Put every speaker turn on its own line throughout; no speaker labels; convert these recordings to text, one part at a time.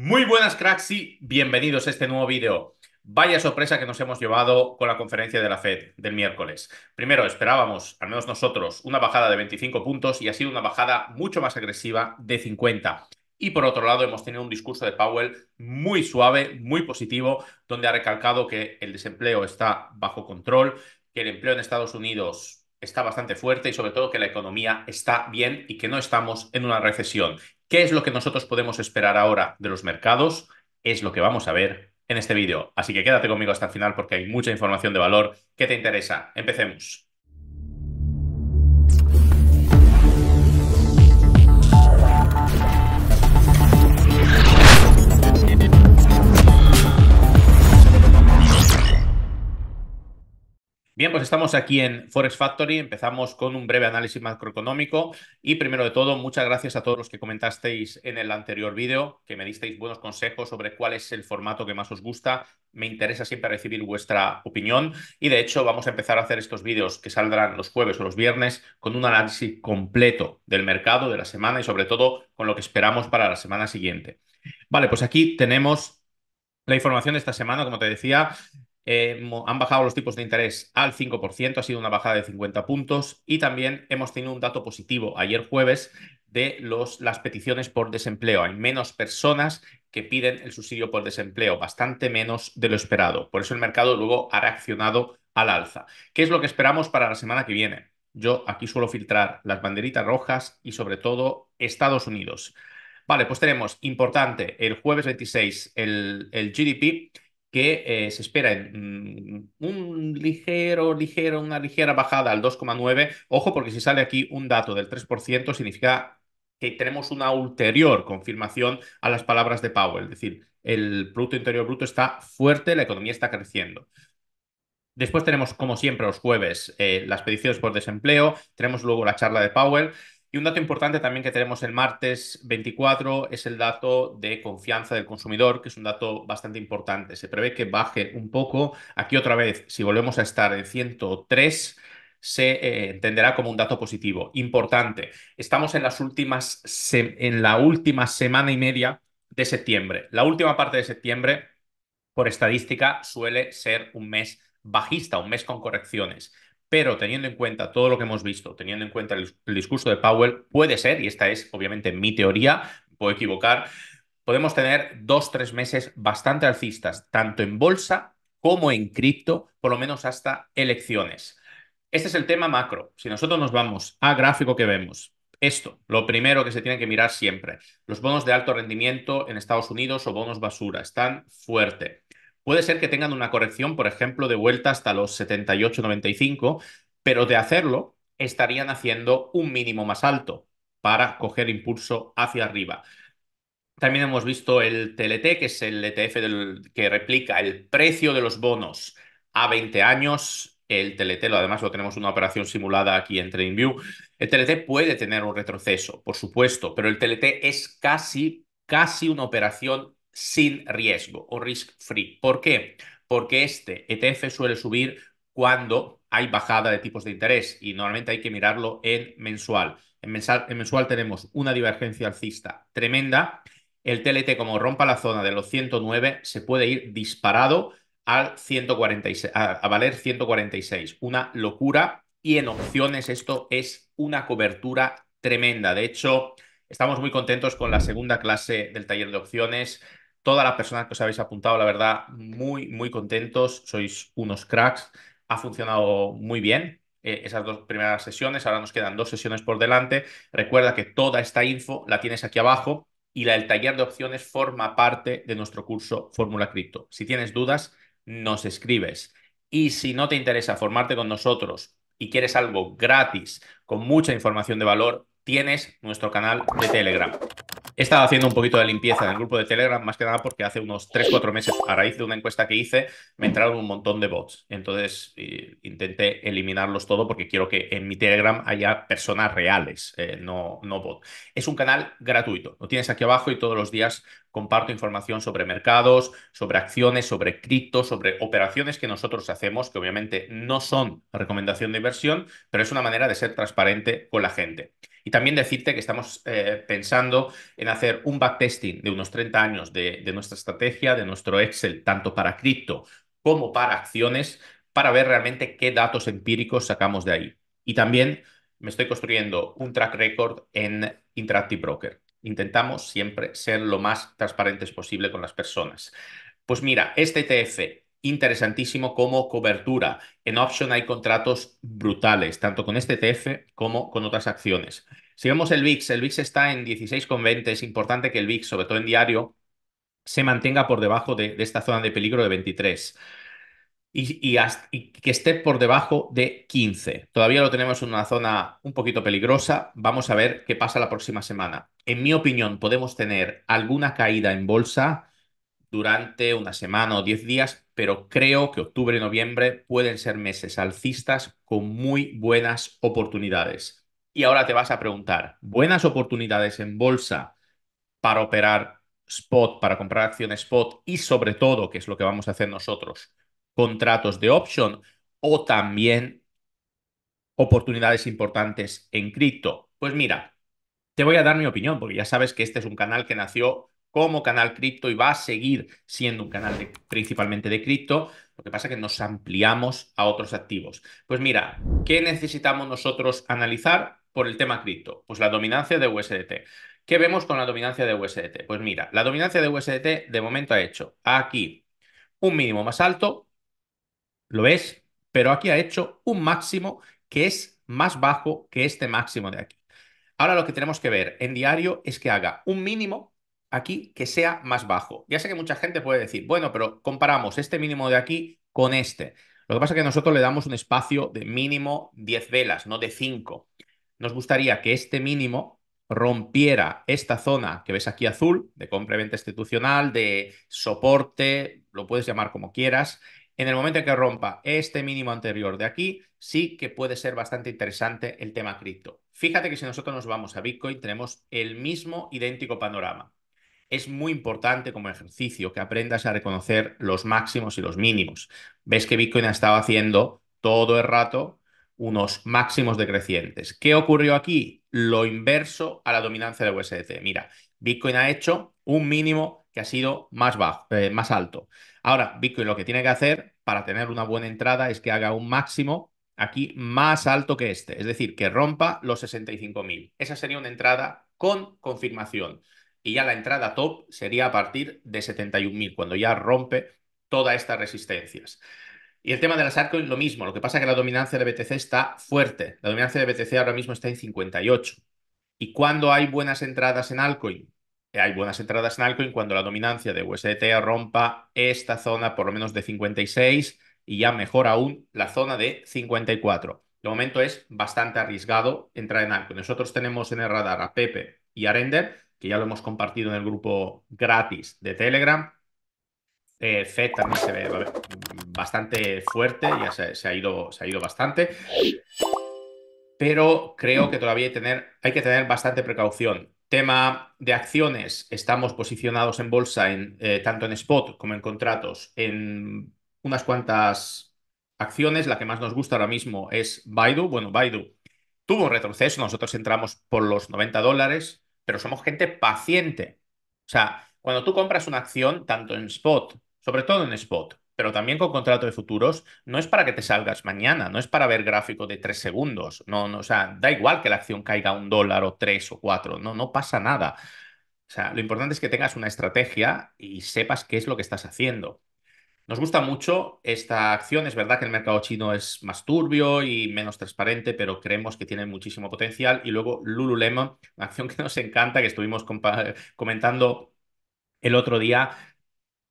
Muy buenas cracks bienvenidos a este nuevo vídeo. Vaya sorpresa que nos hemos llevado con la conferencia de la FED del miércoles. Primero, esperábamos, al menos nosotros, una bajada de 25 puntos y ha sido una bajada mucho más agresiva de 50. Y por otro lado, hemos tenido un discurso de Powell muy suave, muy positivo, donde ha recalcado que el desempleo está bajo control, que el empleo en Estados Unidos está bastante fuerte y sobre todo que la economía está bien y que no estamos en una recesión. ¿Qué es lo que nosotros podemos esperar ahora de los mercados? Es lo que vamos a ver en este vídeo. Así que quédate conmigo hasta el final porque hay mucha información de valor que te interesa. Empecemos. Bien, pues estamos aquí en Forex Factory. Empezamos con un breve análisis macroeconómico. Y primero de todo, muchas gracias a todos los que comentasteis en el anterior vídeo, que me disteis buenos consejos sobre cuál es el formato que más os gusta. Me interesa siempre recibir vuestra opinión. Y de hecho, vamos a empezar a hacer estos vídeos que saldrán los jueves o los viernes con un análisis completo del mercado de la semana y sobre todo con lo que esperamos para la semana siguiente. Vale, pues aquí tenemos la información de esta semana, como te decía, eh, han bajado los tipos de interés al 5%, ha sido una bajada de 50 puntos y también hemos tenido un dato positivo ayer jueves de los, las peticiones por desempleo. Hay menos personas que piden el subsidio por desempleo, bastante menos de lo esperado. Por eso el mercado luego ha reaccionado al alza. ¿Qué es lo que esperamos para la semana que viene? Yo aquí suelo filtrar las banderitas rojas y sobre todo Estados Unidos. Vale, pues tenemos importante el jueves 26 el, el GDP que eh, se espera en mm, un ligero, ligero, una ligera bajada al 2,9. Ojo, porque si sale aquí un dato del 3%, significa que tenemos una ulterior confirmación a las palabras de Powell. Es decir, el Producto Interior Bruto está fuerte, la economía está creciendo. Después tenemos, como siempre, los jueves eh, las peticiones por desempleo, tenemos luego la charla de Powell. Y un dato importante también que tenemos el martes 24 es el dato de confianza del consumidor, que es un dato bastante importante. Se prevé que baje un poco. Aquí otra vez, si volvemos a estar en 103, se eh, entenderá como un dato positivo. Importante, estamos en, las últimas en la última semana y media de septiembre. La última parte de septiembre, por estadística, suele ser un mes bajista, un mes con correcciones. Pero teniendo en cuenta todo lo que hemos visto, teniendo en cuenta el, discurso de Powell, puede ser, y esta es obviamente mi teoría, puedo equivocar, podemos tener dos, tres meses bastante alcistas, tanto en bolsa como en cripto, por lo menos hasta elecciones. Este es el tema macro. Si nosotros nos vamos a gráfico que vemos, esto, lo primero que se tiene que mirar siempre, los bonos de alto rendimiento en Estados Unidos o bonos basura están fuerte. Puede ser que tengan una corrección, por ejemplo, de vuelta hasta los 78.95, pero de hacerlo estarían haciendo un mínimo más alto para coger impulso hacia arriba. También hemos visto el TLT, que es el ETF del, que replica el precio de los bonos a 20 años. El TLT, además lo tenemos una operación simulada aquí en TradingView. El TLT puede tener un retroceso, por supuesto, pero el TLT es casi, casi una operación sin riesgo o risk free. ¿Por qué? Porque este ETF suele subir cuando hay bajada de tipos de interés y normalmente hay que mirarlo en mensual. En mensual, en mensual tenemos una divergencia alcista tremenda. El TLT, como rompa la zona de los 109, se puede ir disparado al 146, a valer 146. Una locura. Y en opciones esto es una cobertura tremenda. De hecho, estamos muy contentos con la segunda clase del taller de opciones todas las personas que os habéis apuntado, la verdad, muy, muy contentos, sois unos cracks, ha funcionado muy bien, eh, esas dos primeras sesiones. Ahora nos quedan dos sesiones por delante. Recuerda que toda esta info la tienes aquí abajo y la del taller de opciones forma parte de nuestro curso Fórmula Cripto. Si tienes dudas, nos escribes. Y si no te interesa formarte con nosotros y quieres algo gratis con mucha información de valor, tienes nuestro canal de Telegram. He estado haciendo un poquito de limpieza en el grupo de Telegram, más que nada porque hace unos 3-4 meses, a raíz de una encuesta que hice, me entraron un montón de bots. Entonces intenté eliminarlos todo porque quiero que en mi Telegram haya personas reales, eh, no, no bot. Es un canal gratuito, lo tienes aquí abajo y todos los días comparto información sobre mercados, sobre acciones, sobre cripto, sobre operaciones que nosotros hacemos, que obviamente no son recomendación de inversión, pero es una manera de ser transparente con la gente. Y también decirte que estamos eh, pensando en hacer un backtesting de unos 30 años de, de nuestra estrategia, de nuestro Excel, tanto para cripto como para acciones, para ver realmente qué datos empíricos sacamos de ahí. Y también me estoy construyendo un track record en Interactive Broker. Intentamos siempre ser lo más transparentes posible con las personas. Pues mira, este ETF interesantísimo como cobertura. En option hay contratos brutales, tanto con este e TF como con otras acciones. Si vemos el VIX, el VIX está en 16,20. Es importante que el VIX, sobre todo en diario, se mantenga por debajo de, esta zona de peligro de 23 y, y, que esté por debajo de 15. Todavía lo tenemos en una zona un poquito peligrosa. Vamos a ver qué pasa la próxima semana. En mi opinión, podemos tener alguna caída en bolsa durante una semana o 10 días, pero creo que octubre y noviembre pueden ser meses alcistas con muy buenas oportunidades. Y ahora te vas a preguntar, ¿buenas oportunidades en bolsa para operar spot, para comprar acciones spot y sobre todo, que es lo que vamos a hacer nosotros, contratos de option o también oportunidades importantes en cripto? Pues mira, te voy a dar mi opinión, porque ya sabes que este es un canal que nació como canal cripto y va a seguir siendo un canal principalmente de cripto. Lo que pasa es que nos ampliamos a otros activos. Pues mira, ¿qué necesitamos nosotros analizar por el tema cripto? Pues la dominancia de USDT. ¿Qué vemos con la dominancia de USDT? Pues mira, la dominancia de USDT de momento ha hecho aquí un mínimo más alto, lo es, pero aquí ha hecho un máximo que es más bajo que este máximo de aquí. Ahora lo que tenemos que ver en diario es que haga un mínimo aquí que sea más bajo. Ya sé que mucha gente puede decir, bueno, pero comparamos este mínimo de aquí con este. Lo que pasa es que nosotros le damos un espacio de mínimo 10 velas, no de 5. Nos gustaría que este mínimo rompiera esta zona que ves aquí azul, de compra-venta institucional, de soporte, lo puedes llamar como quieras. En el momento en que rompa este mínimo anterior de aquí, sí que puede ser bastante interesante el tema cripto. Fíjate que si nosotros nos vamos a Bitcoin, tenemos el mismo idéntico panorama es muy importante como ejercicio que aprendas a reconocer los máximos y los mínimos. Ves que Bitcoin ha estado haciendo todo el rato unos máximos decrecientes. ¿Qué ocurrió aquí? Lo inverso a la dominancia de USDT. Mira, Bitcoin ha hecho un mínimo que ha sido más eh, más alto. Ahora, Bitcoin lo que tiene que hacer para tener una buena entrada es que haga un máximo aquí más alto que este, es decir, que rompa los 65.000. Esa sería una entrada con confirmación y ya la entrada top sería a partir de 71.000, cuando ya rompe todas estas resistencias. Y el tema de las altcoins, lo mismo. Lo que pasa es que la dominancia de BTC está fuerte. La dominancia de BTC ahora mismo está en 58. ¿Y cuando hay buenas entradas en altcoin? Eh, hay buenas entradas en altcoin cuando la dominancia de USDT rompa esta zona por lo menos de 56 y ya mejor aún la zona de 54. De momento es bastante arriesgado entrar en altcoin. Nosotros tenemos en el radar a Pepe y a Render que ya lo hemos compartido en el grupo gratis de Telegram. FED eh, también se ve bastante fuerte, ya se, ha, ido, se ha ido bastante. Pero creo que todavía hay, que tener bastante precaución. Tema de acciones, estamos posicionados en bolsa, en, eh, tanto en spot como en contratos, en unas cuantas acciones. La que más nos gusta ahora mismo es Baidu. Bueno, Baidu tuvo un retroceso, nosotros entramos por los 90 dólares, pero somos gente paciente. O sea, cuando tú compras una acción, tanto en spot, sobre todo en spot, pero también con contrato de futuros, no es para que te salgas mañana, no es para ver gráfico de tres segundos, no, o sea, da igual que la acción caiga un dólar o tres o cuatro, no, no pasa nada. O sea, lo importante es que tengas una estrategia y sepas qué es lo que estás haciendo. Nos gusta mucho esta acción. Es verdad que el mercado chino es más turbio y menos transparente, pero creemos que tiene muchísimo potencial. Y luego Lululemon, una acción que nos encanta, que estuvimos comentando el otro día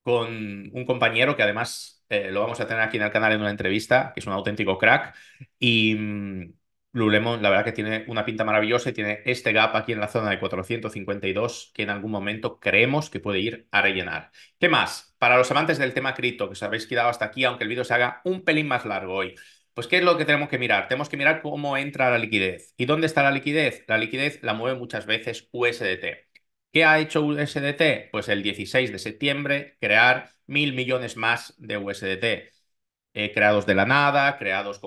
con un compañero que además eh, lo vamos a tener aquí en el canal en una entrevista, que es un auténtico crack. Y, mm, Lululemon, la verdad que tiene una pinta maravillosa y tiene este gap aquí en la zona de 452 que en algún momento creemos que puede ir a rellenar. ¿Qué más? Para los amantes del tema cripto, que os habéis quedado hasta aquí, aunque el vídeo se haga un pelín más largo hoy. Pues, ¿qué es lo que tenemos que mirar? Tenemos que mirar cómo entra la liquidez. ¿Y dónde está la liquidez? La liquidez la mueve muchas veces USDT. ¿Qué ha hecho USDT? Pues el 16 de septiembre crear mil millones más de USDT. Eh, creados de la nada, creados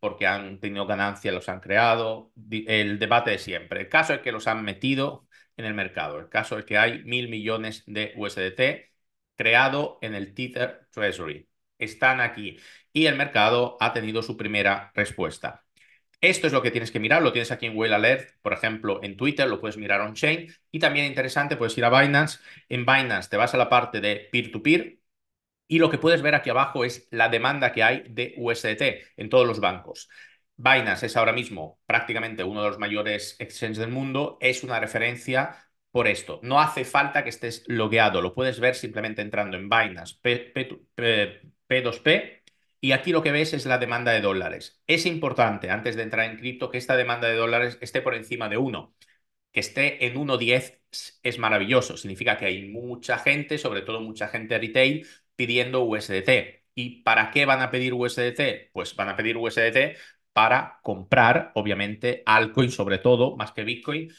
porque han tenido ganancia, los han creado, el debate de siempre. El caso es que los han metido en el mercado, el caso es que hay mil millones de USDT creado en el Tether Treasury. Están aquí y el mercado ha tenido su primera respuesta. Esto es lo que tienes que mirar, lo tienes aquí en Whale Alert, por ejemplo, en Twitter, lo puedes mirar on-chain. Y también interesante, puedes ir a Binance. En Binance te vas a la parte de peer-to-peer, peer to peer y lo que puedes ver aquí abajo es la demanda que hay de USDT en todos los bancos. Binance es ahora mismo prácticamente uno de los mayores exchanges del mundo, es una referencia por esto. No hace falta que estés logueado, lo puedes ver simplemente entrando en Binance P, 2 p y aquí lo que ves es la demanda de dólares. Es importante antes de entrar en cripto que esta demanda de dólares esté por encima de 1. Que esté en 1.10 es maravilloso, significa que hay mucha gente, sobre todo mucha gente retail, pidiendo USDT. ¿Y para qué van a pedir USDT? Pues van a pedir USDT para comprar, obviamente, altcoin sobre todo, más que Bitcoin,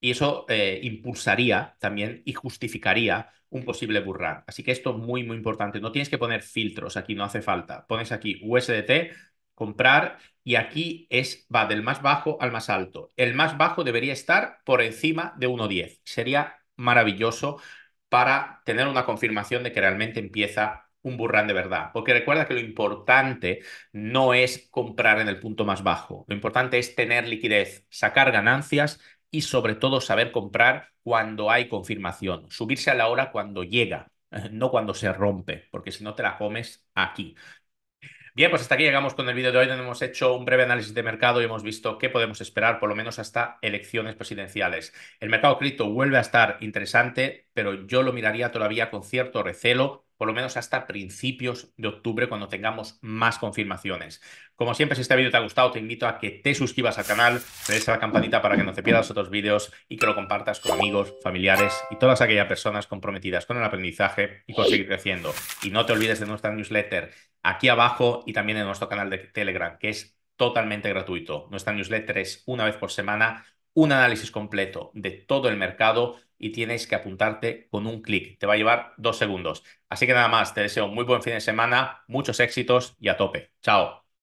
y eso eh, impulsaría también y justificaría un posible burrán. Así que esto es muy, muy importante. No tienes que poner filtros aquí, no hace falta. Pones aquí USDT, comprar, y aquí es, va del más bajo al más alto. El más bajo debería estar por encima de 1.10. Sería maravilloso para tener una confirmación de que realmente empieza un burrán de verdad. Porque recuerda que lo importante no es comprar en el punto más bajo. Lo importante es tener liquidez, sacar ganancias y sobre todo saber comprar cuando hay confirmación. Subirse a la hora cuando llega, no cuando se rompe, porque si no te la comes aquí. Bien, pues hasta aquí llegamos con el vídeo de hoy donde hemos hecho un breve análisis de mercado y hemos visto qué podemos esperar, por lo menos hasta elecciones presidenciales. El mercado cripto vuelve a estar interesante, pero yo lo miraría todavía con cierto recelo por lo menos hasta principios de octubre cuando tengamos más confirmaciones. Como siempre, si este vídeo te ha gustado, te invito a que te suscribas al canal, le des a la campanita para que no te pierdas otros vídeos y que lo compartas con amigos, familiares y todas aquellas personas comprometidas con el aprendizaje y con seguir creciendo. Y no te olvides de nuestra newsletter aquí abajo y también en nuestro canal de Telegram, que es totalmente gratuito. Nuestra newsletter es una vez por semana un análisis completo de todo el mercado y tienes que apuntarte con un clic. Te va a llevar dos segundos. Así que nada más, te deseo muy buen fin de semana, muchos éxitos y a tope. Chao.